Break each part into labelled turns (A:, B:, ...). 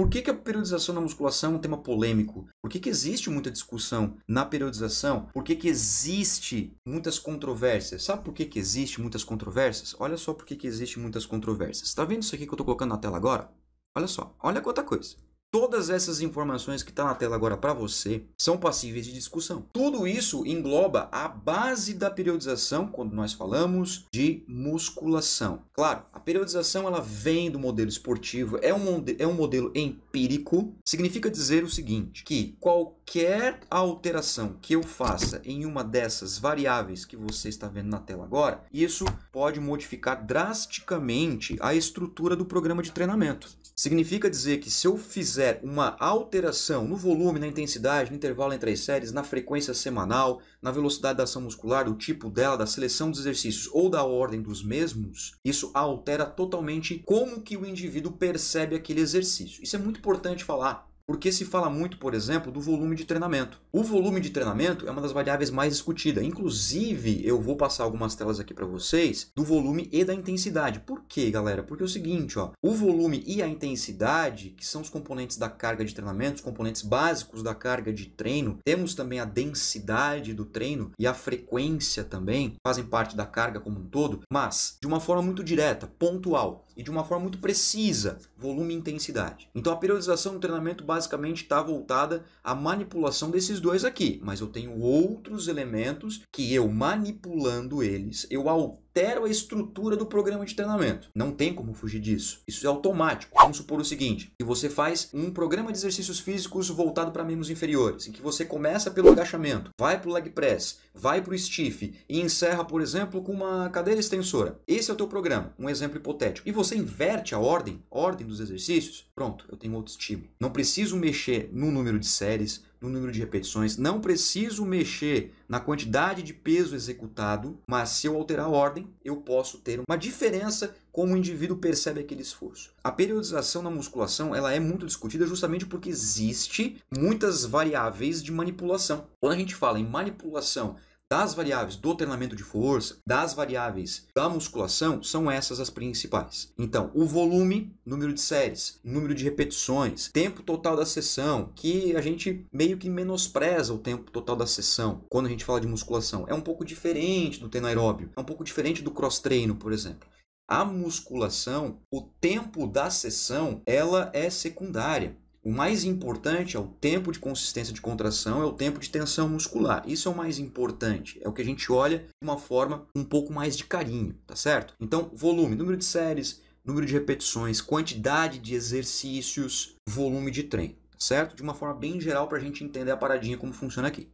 A: Por que, que a periodização na musculação é um tema polêmico? Por que, que existe muita discussão na periodização? Por que, que existe muitas controvérsias? Sabe por que, que existe muitas controvérsias? Olha só por que, que existe muitas controvérsias. Está vendo isso aqui que eu estou colocando na tela agora? Olha só, olha quanta coisa. Todas essas informações que está na tela agora para você são passíveis de discussão. Tudo isso engloba a base da periodização quando nós falamos de musculação. Claro, a periodização ela vem do modelo esportivo, é um, é um modelo empírico. Significa dizer o seguinte, que qualquer alteração que eu faça em uma dessas variáveis que você está vendo na tela agora, isso pode modificar drasticamente a estrutura do programa de treinamento. Significa dizer que se eu fizer uma alteração no volume, na intensidade, no intervalo entre as séries, na frequência semanal, na velocidade da ação muscular, do tipo dela, da seleção dos exercícios ou da ordem dos mesmos, isso altera totalmente como que o indivíduo percebe aquele exercício. Isso é muito importante falar, porque se fala muito, por exemplo, do volume de treinamento. O volume de treinamento é uma das variáveis mais discutida. Inclusive, eu vou passar algumas telas aqui para vocês do volume e da intensidade. Por quê, galera? Porque é o seguinte, ó, o volume e a intensidade, que são os componentes da carga de treinamento, os componentes básicos da carga de treino, temos também a densidade do treino e a frequência também, fazem parte da carga como um todo, mas de uma forma muito direta, pontual e de uma forma muito precisa, volume e intensidade. Então, a periodização do treinamento básico basicamente está voltada à manipulação desses dois aqui, mas eu tenho outros elementos que eu manipulando eles, eu altero a estrutura do programa de treinamento. Não tem como fugir disso. Isso é automático. Vamos supor o seguinte, que você faz um programa de exercícios físicos voltado para membros inferiores, em que você começa pelo agachamento, vai para o leg press, vai para o stiff e encerra, por exemplo, com uma cadeira extensora. Esse é o teu programa, um exemplo hipotético. E você inverte a ordem, ordem dos exercícios, pronto, eu tenho outro estímulo. Não preciso mexer no número de séries, no número de repetições, não preciso mexer na quantidade de peso executado, mas se eu alterar a ordem, eu posso ter uma diferença como o indivíduo percebe aquele esforço. A periodização na musculação ela é muito discutida justamente porque existe muitas variáveis de manipulação. Quando a gente fala em manipulação das variáveis do treinamento de força, das variáveis da musculação, são essas as principais. Então, o volume, número de séries, número de repetições, tempo total da sessão, que a gente meio que menospreza o tempo total da sessão quando a gente fala de musculação. É um pouco diferente do treino aeróbio, é um pouco diferente do cross-treino, por exemplo. A musculação, o tempo da sessão, ela é secundária. O mais importante é o tempo de consistência de contração, é o tempo de tensão muscular. Isso é o mais importante, é o que a gente olha de uma forma um pouco mais de carinho, tá certo? Então, volume, número de séries, número de repetições, quantidade de exercícios, volume de treino, tá certo? De uma forma bem geral para a gente entender a paradinha como funciona aqui.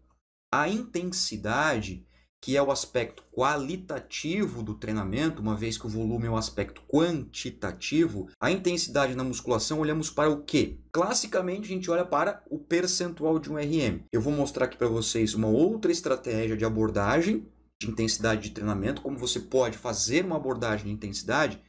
A: A intensidade que é o aspecto qualitativo do treinamento, uma vez que o volume é um aspecto quantitativo, a intensidade na musculação olhamos para o quê? Classicamente a gente olha para o percentual de um RM. Eu vou mostrar aqui para vocês uma outra estratégia de abordagem de intensidade de treinamento, como você pode fazer uma abordagem de intensidade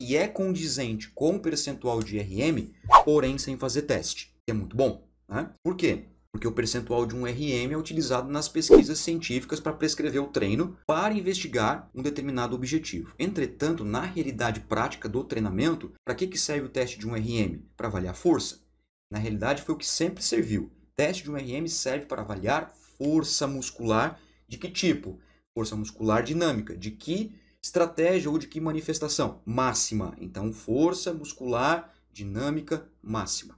A: que é condizente com o percentual de RM, porém sem fazer teste. É muito bom, né? Por quê? porque o percentual de um RM é utilizado nas pesquisas científicas para prescrever o treino para investigar um determinado objetivo. Entretanto, na realidade prática do treinamento, para que, que serve o teste de um RM? Para avaliar força. Na realidade, foi o que sempre serviu. Teste de um RM serve para avaliar força muscular de que tipo? Força muscular dinâmica, de que estratégia ou de que manifestação? Máxima. Então, força muscular dinâmica máxima.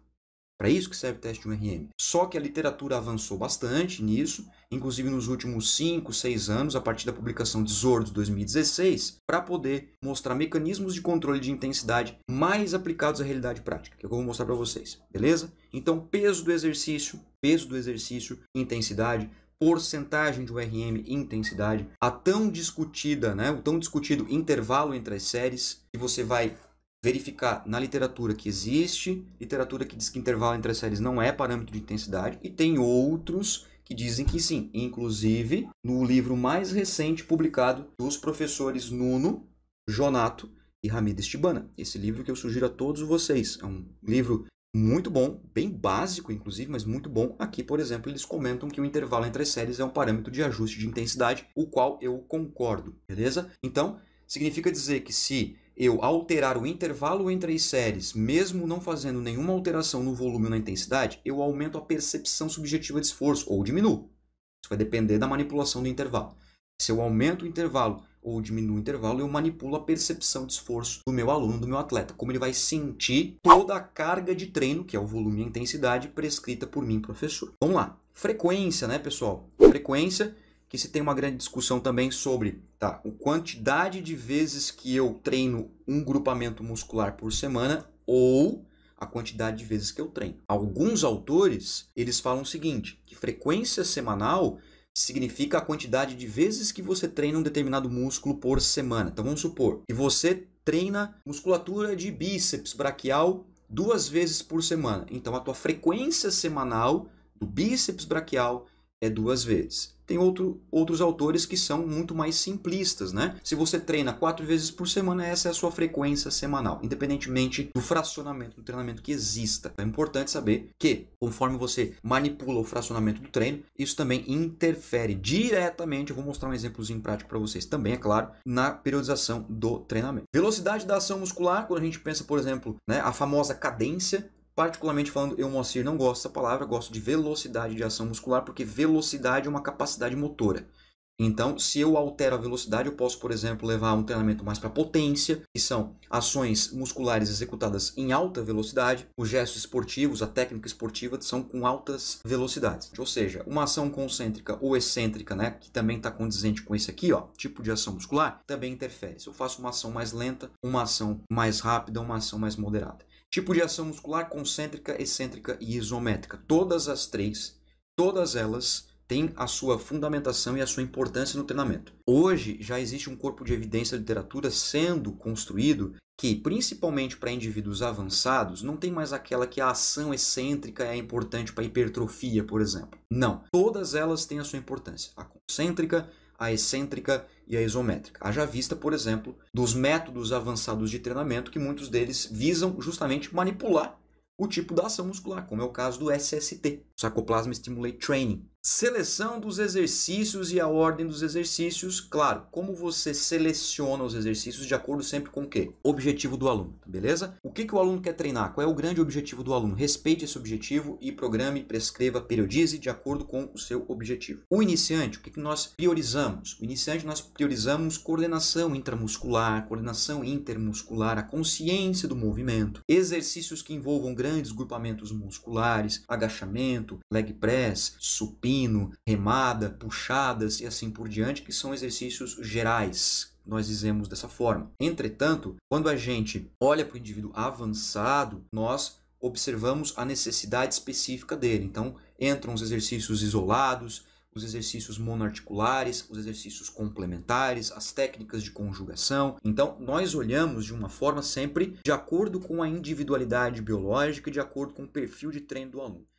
A: Para isso que serve o teste de URM. Só que a literatura avançou bastante nisso, inclusive nos últimos 5, 6 anos, a partir da publicação de Zorro de 2016, para poder mostrar mecanismos de controle de intensidade mais aplicados à realidade prática, que é eu vou mostrar para vocês, beleza? Então, peso do exercício, peso do exercício, intensidade, porcentagem de URM e intensidade, a tão discutida, né, o tão discutido intervalo entre as séries, que você vai verificar na literatura que existe, literatura que diz que intervalo entre as séries não é parâmetro de intensidade, e tem outros que dizem que sim, inclusive no livro mais recente publicado dos professores Nuno, Jonato e Hamid Estibana Esse livro que eu sugiro a todos vocês. É um livro muito bom, bem básico, inclusive, mas muito bom. Aqui, por exemplo, eles comentam que o intervalo entre as séries é um parâmetro de ajuste de intensidade, o qual eu concordo, beleza? Então, significa dizer que se eu alterar o intervalo entre as séries, mesmo não fazendo nenhuma alteração no volume ou na intensidade, eu aumento a percepção subjetiva de esforço ou diminuo. Isso vai depender da manipulação do intervalo. Se eu aumento o intervalo ou diminuo o intervalo, eu manipulo a percepção de esforço do meu aluno, do meu atleta, como ele vai sentir toda a carga de treino, que é o volume e a intensidade prescrita por mim, professor. Vamos lá. Frequência, né, pessoal? Frequência que se tem uma grande discussão também sobre tá, a quantidade de vezes que eu treino um grupamento muscular por semana ou a quantidade de vezes que eu treino. Alguns autores, eles falam o seguinte, que frequência semanal significa a quantidade de vezes que você treina um determinado músculo por semana. Então vamos supor que você treina musculatura de bíceps braquial duas vezes por semana. Então a tua frequência semanal do bíceps braquial é duas vezes tem outro, outros autores que são muito mais simplistas, né? Se você treina quatro vezes por semana, essa é a sua frequência semanal, independentemente do fracionamento do treinamento que exista. É importante saber que, conforme você manipula o fracionamento do treino, isso também interfere diretamente, eu vou mostrar um exemplozinho prático para vocês também, é claro, na periodização do treinamento. Velocidade da ação muscular, quando a gente pensa, por exemplo, né, a famosa cadência, Particularmente falando, eu, Moacir, não gosto dessa palavra, gosto de velocidade de ação muscular, porque velocidade é uma capacidade motora. Então, se eu altero a velocidade, eu posso, por exemplo, levar um treinamento mais para potência, que são ações musculares executadas em alta velocidade. Os gestos esportivos, a técnica esportiva são com altas velocidades. Ou seja, uma ação concêntrica ou excêntrica, né, que também está condizente com esse aqui, ó, tipo de ação muscular, também interfere. Se eu faço uma ação mais lenta, uma ação mais rápida, uma ação mais moderada. Tipo de ação muscular concêntrica, excêntrica e isométrica. Todas as três, todas elas têm a sua fundamentação e a sua importância no treinamento. Hoje já existe um corpo de evidência de literatura sendo construído que, principalmente para indivíduos avançados, não tem mais aquela que a ação excêntrica é importante para hipertrofia, por exemplo. Não, todas elas têm a sua importância. A concêntrica, a excêntrica e a isométrica. Haja vista, por exemplo, dos métodos avançados de treinamento que muitos deles visam justamente manipular o tipo da ação muscular, como é o caso do SST, Sarcoplasma Stimulate Training, Seleção dos exercícios e a ordem dos exercícios, claro, como você seleciona os exercícios de acordo sempre com o quê? Objetivo do aluno, tá beleza? O que, que o aluno quer treinar? Qual é o grande objetivo do aluno? Respeite esse objetivo e programe, prescreva, periodize de acordo com o seu objetivo. O iniciante, o que, que nós priorizamos? O iniciante nós priorizamos coordenação intramuscular, coordenação intermuscular, a consciência do movimento, exercícios que envolvam grandes grupamentos musculares, agachamento, leg press, supino, supino, remada, puxadas e assim por diante, que são exercícios gerais, nós dizemos dessa forma. Entretanto, quando a gente olha para o indivíduo avançado, nós observamos a necessidade específica dele. Então, entram os exercícios isolados, os exercícios monoarticulares, os exercícios complementares, as técnicas de conjugação. Então, nós olhamos de uma forma sempre de acordo com a individualidade biológica e de acordo com o perfil de treino do aluno.